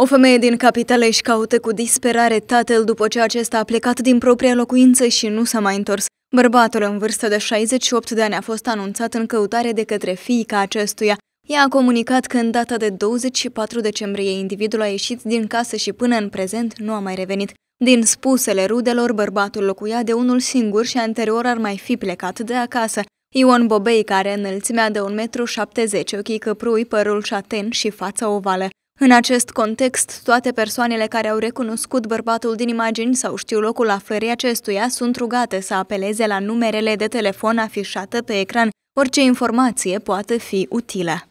O femeie din capitală își caută cu disperare tatăl după ce acesta a plecat din propria locuință și nu s-a mai întors. Bărbatul în vârstă de 68 de ani a fost anunțat în căutare de către fiica acestuia. Ea a comunicat că în data de 24 decembrie individul a ieșit din casă și până în prezent nu a mai revenit. Din spusele rudelor, bărbatul locuia de unul singur și anterior ar mai fi plecat de acasă. Ion Bobei, care înălțimea de 1,70 m, ochii căprui, părul șaten și fața ovală. În acest context, toate persoanele care au recunoscut bărbatul din imagini sau știu locul aflării acestuia sunt rugate să apeleze la numerele de telefon afișate pe ecran. Orice informație poate fi utilă.